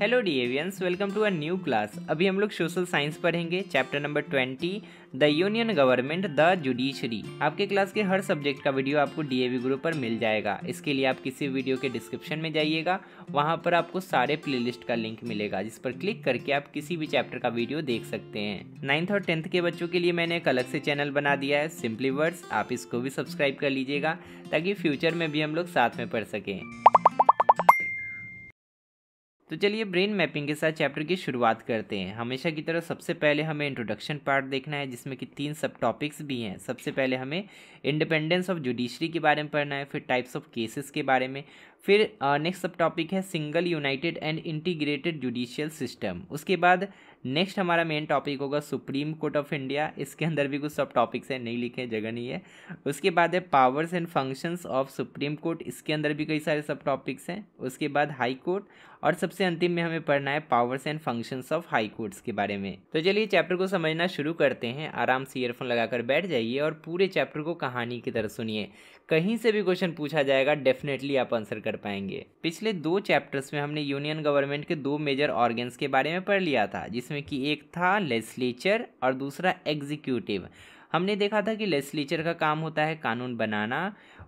Hello DAVians welcome to a new class अभी हम लोग सोशल साइंस पढ़ेंगे chapter number twenty the union government the judiciary आपके class के हर सब्जेक्ट का वीडियो आपको डीएवी ग्रुप पर मिल जाएगा इसके लिए आप किसी वीडियो के डिस्क्रिप्शन में जाइएगा वहां पर आपको सारे प्लेलिस्ट का लिंक मिलेगा जिस पर क्लिक करके आप किसी भी चैप्टर का वीडियो देख सकते हैं नाइन्थ और टेंथ के बच्चों के लिए मैंने एक अलग से चैनल बना दिया है सिंपली वर्ड्स आप इसको भी सब्सक्राइब कर लीजिएगा ताकि फ्यूचर में भी हम लोग साथ में पढ़ सकें तो चलिए ब्रेन मैपिंग के साथ चैप्टर की शुरुआत करते हैं हमेशा की तरह सबसे पहले हमें इंट्रोडक्शन पार्ट देखना है जिसमें कि तीन सब टॉपिक्स भी हैं सबसे पहले हमें इंडिपेंडेंस ऑफ जुडिशरी के बारे में पढ़ना है फिर टाइप्स ऑफ केसेस के बारे में फिर नेक्स्ट सब टॉपिक है single united and integrated judicial system उसके बाद नेक्स्ट हमारा मेन टॉपिक होगा सुप्रीम कोर्ट ऑफ इंडिया इसके अंदर भी कुछ सब टॉपिक्स हैं नहीं लिखे जगह नहीं है उसके बाद है powers and functions of supreme court इसके अंदर भी कई सारे सब टॉपिक्स हैं उसके बाद हाई कोर्ट और सबसे अंतिम में हमें पढ़ना है powers and functions of high courts के बारे में तो चलिए चैप्टर को समझना शुरू करते हैं आराम से ईयरफोन लगाकर बैठ जाइए और पूरे चैप्टर को कहानी की तरह सुनिए कहीं से भी क्वेश्चन पूछा जाएगा डेफिनेटली आप आंसर कर पाएंगे पिछले दो चैप्टर्स में हमने यूनियन गवर्नमेंट के दो मेजर ऑर्गेन्स के बारे में पढ़ लिया था जिसमें कि एक था लेजिस्लेचर और दूसरा एग्जीक्यूटिव हमने देखा था कि लेजिस्लेचर का काम होता है कानून बनाना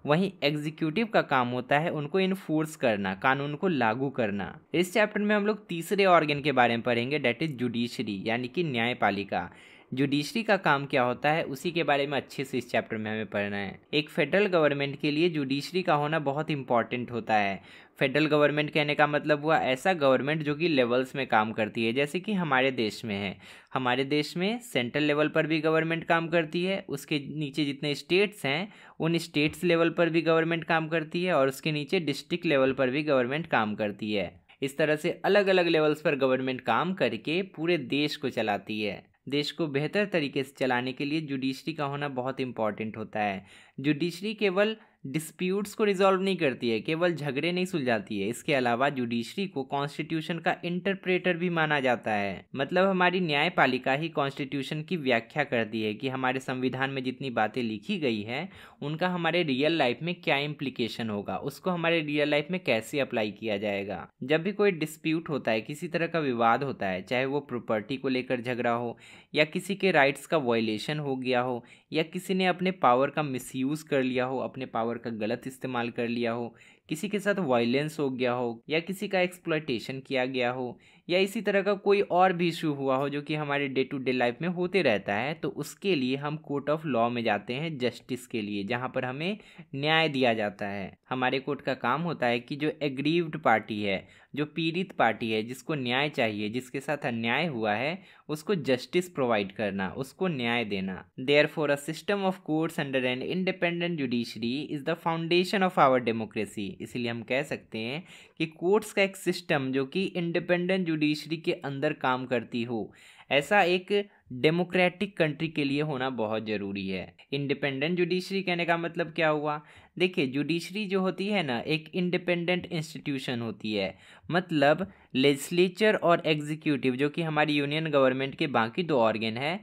वहीं एग्जीक्यूटिव का काम होता है उनको इन्फोर्स करना कानून को लागू करना इस चैप्टर में हम लोग तीसरे ऑर्गन के बारे में पढ़ेंगे डेट इज़ जुडिशरी यानी कि न्यायपालिका जुडिशरी का काम क्या होता है उसी के बारे में अच्छे से इस चैप्टर में हमें पढ़ना है एक फेडरल गवर्नमेंट के लिए जुडिशरी का होना बहुत इंपॉर्टेंट होता है फेडरल गवर्नमेंट कहने का मतलब हुआ ऐसा गवर्नमेंट जो कि लेवल्स में काम करती है जैसे कि हमारे देश में है हमारे देश में सेंट्रल लेवल पर भी गवर्नमेंट काम करती है उसके नीचे जितने स्टेट्स हैं उन स्टेट्स लेवल पर भी गवर्नमेंट काम करती है और उसके नीचे डिस्ट्रिक्ट लेवल पर भी गवर्नमेंट काम करती है इस तरह से अलग अलग लेवल्स पर गवर्नमेंट काम करके पूरे देश को चलाती है देश को बेहतर तरीके से चलाने के लिए जुडिशरी का होना बहुत इम्पॉर्टेंट होता है जुडिशरी केवल डिस्प्यूट्स को रिजॉल्व नहीं करती है केवल झगड़े नहीं सुलझाती है इसके अलावा जुडिशरी को कॉन्स्टिट्यूशन का इंटरप्रेटर भी माना जाता है मतलब हमारी न्यायपालिका ही कॉन्स्टिट्यूशन की व्याख्या करती है कि हमारे संविधान में जितनी बातें लिखी गई हैं उनका हमारे रियल लाइफ में क्या इम्प्लीकेशन होगा उसको हमारे रियल लाइफ में कैसे अप्लाई किया जाएगा जब भी कोई डिस्प्यूट होता है किसी तरह का विवाद होता है चाहे वो प्रॉपर्टी को लेकर झगड़ा हो या किसी के राइट्स का वॉयलेशन हो गया हो या किसी ने अपने पावर का मिसयूज़ कर लिया हो अपने पावर का गलत इस्तेमाल कर लिया हो किसी के साथ वायलेंस हो गया हो या किसी का एक्सप्लाइटेशन किया गया हो या इसी तरह का कोई और भी इशू हुआ हो जो कि हमारे डे टू डे लाइफ में होते रहता है तो उसके लिए हम कोर्ट ऑफ लॉ में जाते हैं जस्टिस के लिए जहाँ पर हमें न्याय दिया जाता है हमारे कोर्ट का काम होता है कि जो एग्रीव्ड पार्टी है जो पीड़ित पार्टी है जिसको न्याय चाहिए जिसके साथ अन्याय हुआ है उसको जस्टिस प्रोवाइड करना उसको न्याय देना therefore a system of courts under an independent judiciary is the foundation of our democracy इसीलिए हम कह सकते हैं कि कोर्ट्स का एक सिस्टम जो कि इंडिपेंडेंट जुडिशरी के अंदर काम करती हो ऐसा एक डेमोक्रेटिक कंट्री के लिए होना बहुत ज़रूरी है इंडिपेंडेंट जुडिशरी कहने का मतलब क्या हुआ देखिए जुडिशरी जो होती है ना एक इंडिपेंडेंट इंस्टीट्यूशन होती है मतलब लेजिस्लेचर और एग्जीक्यूटिव जो कि हमारी यूनियन गवर्नमेंट के बाकी दो ऑर्गेन हैं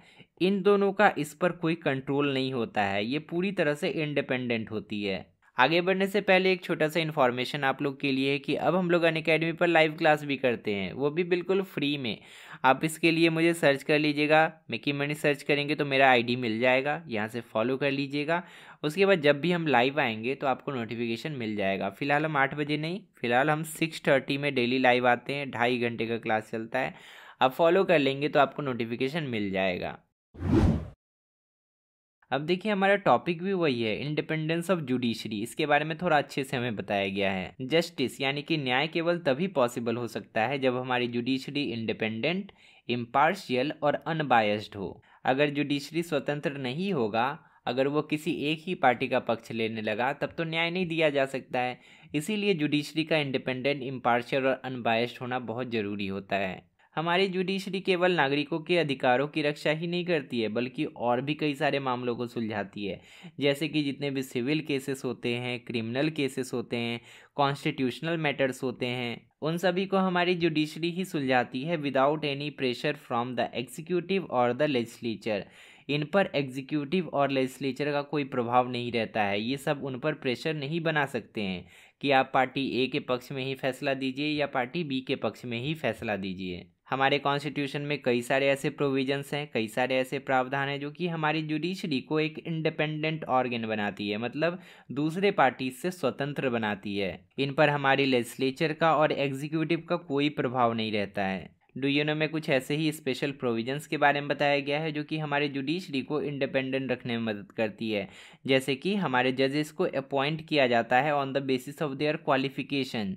इन दोनों का इस पर कोई कंट्रोल नहीं होता है ये पूरी तरह से इंडिपेंडेंट होती है आगे बढ़ने से पहले एक छोटा सा इन्फॉर्मेशन आप लोग के लिए है कि अब हम लोग अन अकेडमी पर लाइव क्लास भी करते हैं वो भी बिल्कुल फ्री में आप इसके लिए मुझे सर्च कर लीजिएगा मिकी मनी सर्च करेंगे तो मेरा आईडी मिल जाएगा यहाँ से फॉलो कर लीजिएगा उसके बाद जब भी हम लाइव आएंगे तो आपको नोटिफिकेशन मिल जाएगा फिलहाल हम आठ बजे नहीं फिलहाल हम सिक्स थर्टी में डेली लाइव आते हैं ढाई घंटे का क्लास चलता है आप फॉलो कर लेंगे तो आपको नोटिफिकेशन मिल जाएगा अब देखिए हमारा टॉपिक भी वही है इंडिपेंडेंस ऑफ जुडिशरी इसके बारे में थोड़ा अच्छे से हमें बताया गया है जस्टिस यानी कि न्याय केवल तभी पॉसिबल हो सकता है जब हमारी जुडिशरी इंडिपेंडेंट इम्पार्शियल और अनबायस्ड हो अगर जुडिशरी स्वतंत्र नहीं होगा अगर वो किसी एक ही पार्टी का पक्ष लेने लगा तब तो न्याय नहीं दिया जा सकता है इसीलिए जुडिशरी का इंडिपेंडेंट इम्पार्शियल और अनबायस्ड होना बहुत ज़रूरी होता है हमारी जुडिशरी केवल नागरिकों के अधिकारों की रक्षा ही नहीं करती है बल्कि और भी कई सारे मामलों को सुलझाती है जैसे कि जितने भी सिविल केसेस होते हैं क्रिमिनल केसेस होते हैं कॉन्स्टिट्यूशनल मैटर्स होते हैं उन सभी को हमारी जुडिशरी ही सुलझाती है without any pressure from the executive और द लेजिस्लेचर इन पर एग्जीक्यूटिव और लेजिस्लेचर का कोई प्रभाव नहीं रहता है ये सब उन पर प्रेशर नहीं बना सकते हैं कि आप पार्टी ए के पक्ष में ही फैसला दीजिए या पार्टी बी के पक्ष में ही फैसला दीजिए हमारे कॉन्स्टिट्यूशन में कई सारे ऐसे प्रोविजंस हैं कई सारे ऐसे प्रावधान हैं जो कि हमारी जुडिशरी को एक इंडिपेंडेंट ऑर्गेन बनाती है मतलब दूसरे पार्टी से स्वतंत्र बनाती है इन पर हमारी लेजिस्लेचर का और एग्जीक्यूटिव का कोई प्रभाव नहीं रहता है डुयनो में कुछ ऐसे ही स्पेशल प्रोविजंस के बारे में बताया गया है जो कि हमारे जुडिशरी को इंडिपेंडेंट रखने में मदद करती है जैसे कि हमारे जजेस को अपॉइंट किया जाता है on the basis of their qualification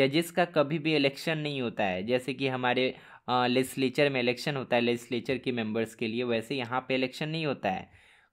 जजेस का कभी भी इलेक्शन नहीं होता है जैसे कि हमारे लेजिस्लेचर में इलेक्शन होता है लेजिस्लेचर के मेंबर्स के लिए वैसे यहाँ पे इलेक्शन नहीं होता है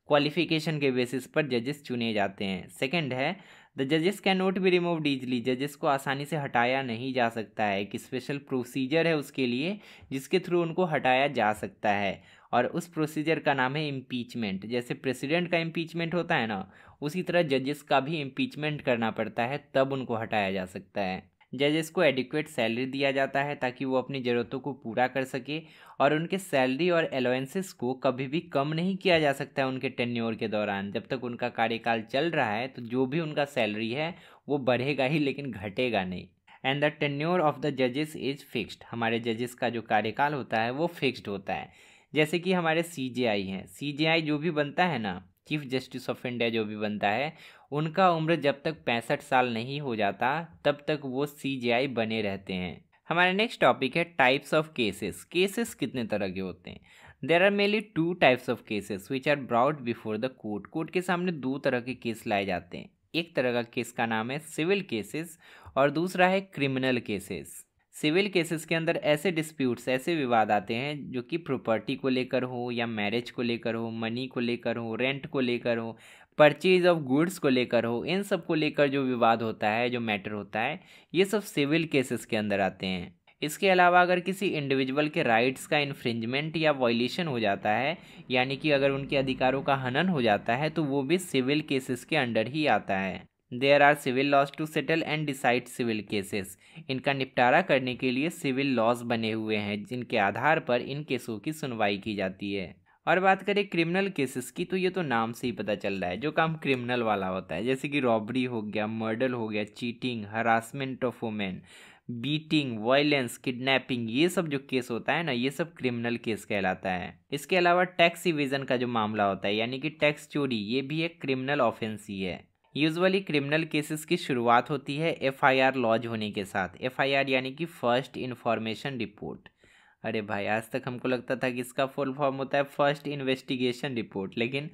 क्वालिफिकेशन के बेसिस पर जजेस चुने जाते हैं सेकंड है द जजेस can not be remove easily जजेस को आसानी से हटाया नहीं जा सकता है एक स्पेशल प्रोसीजर है उसके लिए जिसके थ्रू उनको हटाया जा सकता है और उस प्रोसीजर का नाम है इम्पीचमेंट जैसे प्रेसिडेंट का इम्पीचमेंट होता है ना उसी तरह जजेस का भी इम्पीचमेंट करना पड़ता है तब उनको हटाया जा सकता है जजेस को एडिक्वेट सैलरी दिया जाता है ताकि वो अपनी ज़रूरतों को पूरा कर सके और उनके सैलरी और अलाउंसेस को कभी भी कम नहीं किया जा सकता है उनके टेन्योर के दौरान जब तक उनका कार्यकाल चल रहा है तो जो भी उनका सैलरी है वो बढ़ेगा ही लेकिन घटेगा नहीं and the tenure of the जजेस इज़ फिक्स्ड हमारे जजेस का जो कार्यकाल होता है वो फिक्स्ड होता है जैसे कि हमारे सी जे आई हैं सी जे आई जो भी बनता है ना चीफ जस्टिस ऑफ इंडिया जो भी बनता है उनका उम्र जब तक पैंसठ साल नहीं हो जाता तब तक वो सी बने रहते हैं हमारा नेक्स्ट टॉपिक है टाइप्स ऑफ केसेस केसेस कितने तरह के होते हैं there are mainly two types of cases which are brought before the court court के सामने दो तरह के केस लाए जाते हैं एक तरह का केस का नाम है सिविल केसेस और दूसरा है क्रिमिनल केसेस सिविल केसेस के अंदर ऐसे डिस्प्यूट्स ऐसे विवाद आते हैं जो कि प्रॉपर्टी को लेकर हो या मैरिज को लेकर हो मनी को लेकर हो रेंट को लेकर हो परचेज ऑफ गुड्स को लेकर हो इन सब को लेकर जो विवाद होता है जो मैटर होता है ये सब सिविल केसेस के अंदर आते हैं इसके अलावा अगर किसी इंडिविजुअल के राइट्स का इन्फ्रिंजमेंट या वॉयलेशन हो जाता है यानी कि अगर उनके अधिकारों का हनन हो जाता है तो वो भी सिविल केसेस के अंडर ही आता है there are civil laws to settle and decide civil cases इनका निपटारा करने के लिए सिविल लॉज बने हुए हैं जिनके आधार पर इन केसों की सुनवाई की जाती है और बात करें क्रिमिनल केसेस की तो ये तो नाम से ही पता चल रहा है जो काम क्रिमिनल वाला होता है जैसे कि रॉबरी हो गया मर्डर हो गया cheating harassment of women beating violence kidnapping ये सब जो केस होता है ना ये सब क्रिमिनल केस कहलाता है इसके अलावा टैक्स इविजन का जो मामला होता है यानी कि टैक्स चोरी ये भी एक क्रिमिनल ऑफेंस ही है यूजुअली क्रिमिनल केसेस की शुरुआत होती है एफआईआर लॉज होने के साथ एफआईआर यानी कि फर्स्ट इन्फॉर्मेशन रिपोर्ट अरे भाई आज तक हमको लगता था कि इसका फुल फॉर्म होता है फर्स्ट इन्वेस्टिगेशन रिपोर्ट लेकिन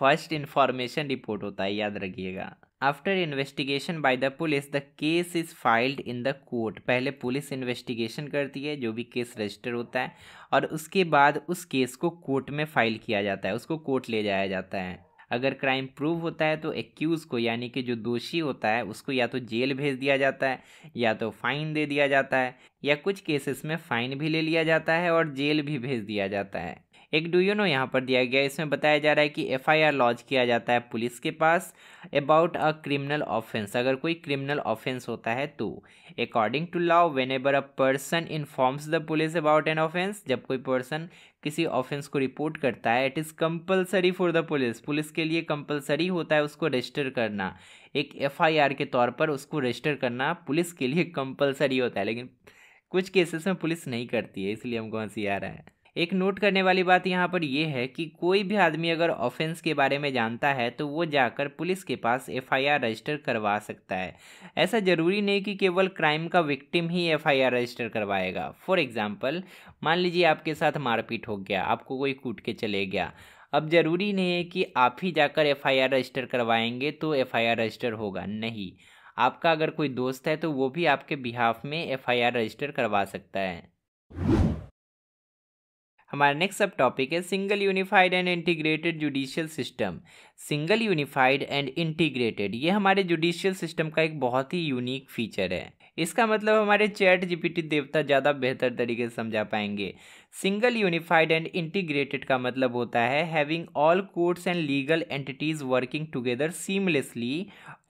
फर्स्ट इन्फॉर्मेशन रिपोर्ट होता है याद रखिएगा after investigation by the police the case is filed in the court पहले पुलिस इन्वेस्टिगेशन करती है जो भी केस रजिस्टर होता है और उसके बाद उस केस को कोर्ट में फाइल किया जाता है उसको कोर्ट ले जाया जाता है अगर क्राइम प्रूव होता है तो एक्यूज़ को यानी कि जो दोषी होता है उसको या तो जेल भेज दिया जाता है या तो फ़ाइन दे दिया जाता है या कुछ केसेस में फ़ाइन भी ले लिया जाता है और जेल भी भेज दिया जाता है एक डू यू नो यहाँ पर दिया गया इसमें बताया जा रहा है कि एफआईआर लॉन्च किया जाता है पुलिस के पास अबाउट अ क्रिमिनल ऑफेंस अगर कोई क्रिमिनल ऑफेंस होता है तो according to law whenever a person informs the police about an offence जब कोई पर्सन किसी ऑफेंस को रिपोर्ट करता है it is compulsory for the police police के लिए कंपल्सरी होता है उसको रजिस्टर करना एक एफआईआर के तौर पर उसको रजिस्टर करना पुलिस के लिए कंपलसरी होता है लेकिन कुछ केसेस में पुलिस नहीं करती है इसलिए हमको हंसी आ रहा है एक नोट करने वाली बात यहाँ पर यह है कि कोई भी आदमी अगर ऑफेंस के बारे में जानता है तो वो जाकर पुलिस के पास एफआईआर रजिस्टर करवा सकता है ऐसा ज़रूरी नहीं कि केवल क्राइम का विक्टिम ही एफआईआर रजिस्टर करवाएगा फॉर एग्ज़ाम्पल मान लीजिए आपके साथ मारपीट हो गया आपको कोई कूट के चले गया अब ज़रूरी नहीं है कि आप ही जाकर एफ रजिस्टर करवाएंगे तो एफ रजिस्टर होगा नहीं आपका अगर कोई दोस्त है तो वो भी आपके बिहाफ में एफ रजिस्टर करवा सकता है हमारा नेक्स्ट सब टॉपिक है single unified and integrated judicial system single unified and integrated ये हमारे जुडिशियल सिस्टम का एक बहुत ही यूनिक फीचर है इसका मतलब हमारे चैट जीपीटी देवता ज़्यादा बेहतर तरीके से समझा पाएंगे सिंगल यूनिफाइड एंड इंटीग्रेटेड का मतलब होता है having all courts and legal entities working together seamlessly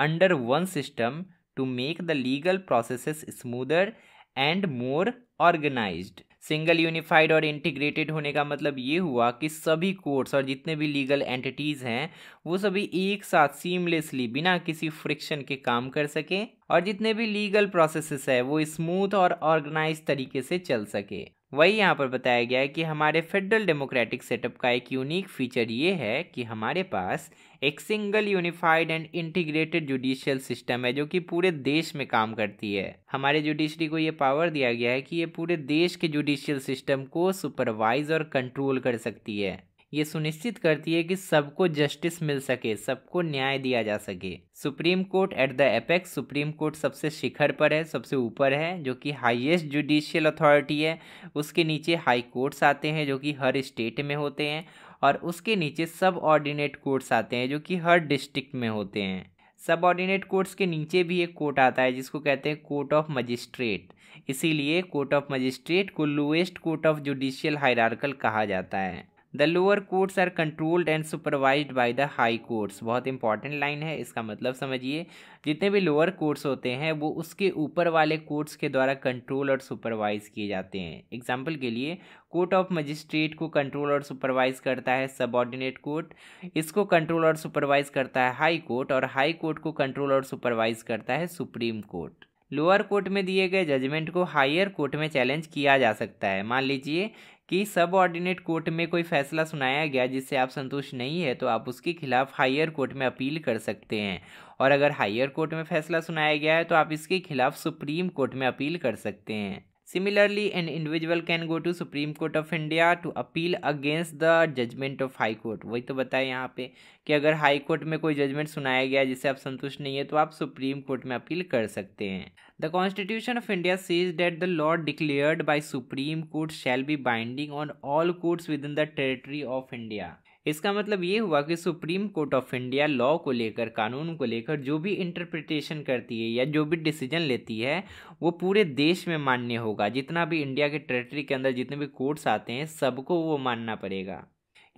under one system to make the legal processes smoother and more organised single unified और इंटीग्रेटेड होने का मतलब ये हुआ कि सभी कोर्ट्स और जितने भी लीगल एंटिटीज़ हैं वो सभी एक साथ सीमलेसली बिना किसी फ्रिक्शन के काम कर सकें और जितने भी लीगल प्रोसेसेस है वो स्मूथ और ऑर्गेनाइज तरीके से चल सके वही यहाँ पर बताया गया है कि हमारे फेडरल डेमोक्रेटिक सेटअप का एक यूनिक फीचर ये है कि हमारे पास एक single unified and integrated judicial system है जो कि पूरे देश में काम करती है हमारे जुडिशरी को ये पावर दिया गया है कि ये पूरे देश के जुडिशियल सिस्टम को सुपरवाइज और कंट्रोल कर सकती है ये सुनिश्चित करती है कि सबको जस्टिस मिल सके सबको न्याय दिया जा सके supreme court at the apex supreme court सबसे शिखर पर है सबसे ऊपर है जो कि हाईएस्ट जुडिशियल अथॉरिटी है उसके नीचे हाई कोर्ट्स आते हैं जो कि हर स्टेट में होते हैं और उसके नीचे सब ऑर्डिनेट कोर्ट्स आते हैं जो कि हर डिस्ट्रिक्ट में होते हैं सब ऑर्डिनेट कोर्ट्स के नीचे भी एक कोर्ट आता है जिसको कहते हैं कोर्ट ऑफ मजिस्ट्रेट इसीलिए कोर्ट ऑफ मजिस्ट्रेट को lowest court of judicial hierarchical कहा जाता है the lower courts are controlled and supervised by the high courts बहुत इंपॉर्टेंट लाइन है इसका मतलब समझिए जितने भी लोअर कोर्ट्स होते हैं वो उसके ऊपर वाले कोर्ट्स के द्वारा कंट्रोल और सुपरवाइज किए जाते हैं एग्जाम्पल के लिए कोर्ट ऑफ मजिस्ट्रेट को कंट्रोल और सुपरवाइज करता है सबॉर्डिनेट कोर्ट इसको कंट्रोल और सुपरवाइज करता है हाई कोर्ट और हाई कोर्ट को कंट्रोल और सुपरवाइज करता है सुप्रीम कोर्ट लोअर कोर्ट में दिए गए जजमेंट को हायर कोर्ट में चैलेंज किया जा सकता है मान लीजिए कि सब ऑर्डिनेट कोर्ट में कोई फैसला सुनाया गया जिससे आप संतुष्ट नहीं है तो आप उसके खिलाफ हायर कोर्ट में अपील कर सकते हैं और अगर हायर कोर्ट में फैसला सुनाया गया है तो आप इसके खिलाफ सुप्रीम कोर्ट में अपील कर सकते हैं Similarly, an individual can go to Supreme Court of India to appeal against the judgment of High Court. वही तो बताए यहाँ पे कि अगर हाई कोर्ट में कोई जजमेंट सुनाया गया जिससे आप संतुष्ट नहीं है तो आप सुप्रीम कोर्ट में अपील कर सकते हैं the constitution of India says that the law declared by supreme court shall be binding on all courts within the territory of India इसका मतलब ये हुआ कि supreme court of India law को लेकर कानून को लेकर जो भी इंटरप्रिटेशन करती है या जो भी डिसीजन लेती है वो पूरे देश में मान्य होगा जितना भी इंडिया के टेरिटरी के अंदर जितने भी कोर्ट्स आते हैं सबको वो मानना पड़ेगा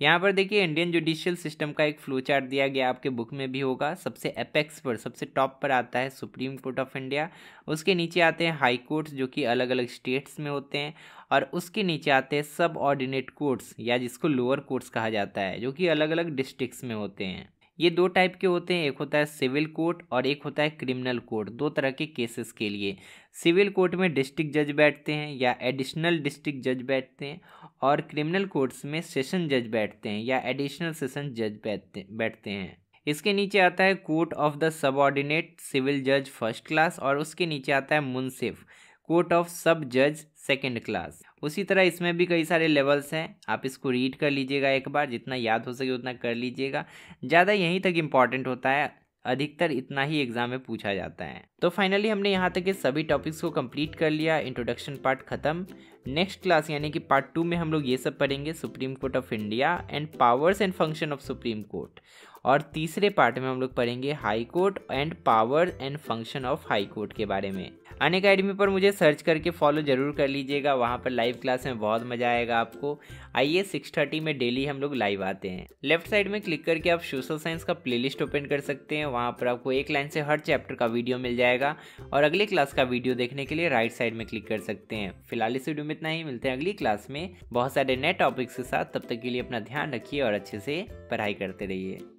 यहाँ पर देखिए इंडियन जुडिशियल सिस्टम का एक फ्लो चार्ट दिया गया आपके बुक में भी होगा सबसे अपेक्स पर सबसे टॉप पर आता है सुप्रीम कोर्ट ऑफ इंडिया उसके नीचे आते हैं हाई कोर्ट्स जो कि अलग अलग स्टेट्स में होते हैं और उसके नीचे आते हैं सब ऑर्डिनेट कोर्ट्स या जिसको लोअर कोर्ट्स कहा जाता है जो कि अलग अलग डिस्ट्रिक्ट में होते हैं ये दो टाइप के होते हैं एक होता है सिविल कोर्ट और एक होता है क्रिमिनल कोर्ट दो तरह के केसेस के लिए सिविल कोर्ट में डिस्ट्रिक्ट जज बैठते हैं या एडिशनल डिस्ट्रिक्ट जज बैठते हैं और क्रिमिनल कोर्ट्स में सेशन जज बैठते हैं या एडिशनल सेशन जज बैठते बैठते हैं इसके नीचे आता है court of the subordinate civil जज फर्स्ट क्लास और उसके नीचे आता है मुनसिफ कोर्ट ऑफ सब जज सेकेंड क्लास उसी तरह इसमें भी कई सारे लेवल्स हैं आप इसको रीड कर लीजिएगा एक बार जितना याद हो सके उतना कर लीजिएगा ज़्यादा यहीं तक इम्पॉर्टेंट होता है अधिकतर इतना ही एग्जाम में पूछा जाता है तो फाइनली हमने यहाँ तक के सभी टॉपिक्स को कंप्लीट कर लिया इंट्रोडक्शन पार्ट खत्म नेक्स्ट क्लास यानी कि पार्ट टू में हम लोग ये सब पढ़ेंगे supreme court of India and powers and function of supreme court और तीसरे पार्ट में हम लोग पढ़ेंगे high court and power and function of high court के बारे में अन अकेडमी पर मुझे सर्च करके फॉलो ज़रूर कर लीजिएगा वहाँ पर लाइव क्लास में बहुत मज़ा आएगा आपको आइए सिक्स थर्टी में डेली हम लोग लाइव आते हैं लेफ्ट साइड में क्लिक करके आप सोशल साइंस का प्लेलिस्ट ओपन कर सकते हैं वहाँ पर आपको एक लाइन से हर चैप्टर का वीडियो मिल जाएगा और अगले क्लास का वीडियो देखने के लिए राइट साइड में क्लिक कर सकते हैं फिलहाल इस वीडियो में इतना ही मिलते हैं अगली क्लास में बहुत सारे नए टॉपिक्स के साथ तब तक के लिए अपना ध्यान रखिए और अच्छे से पढ़ाई करते रहिए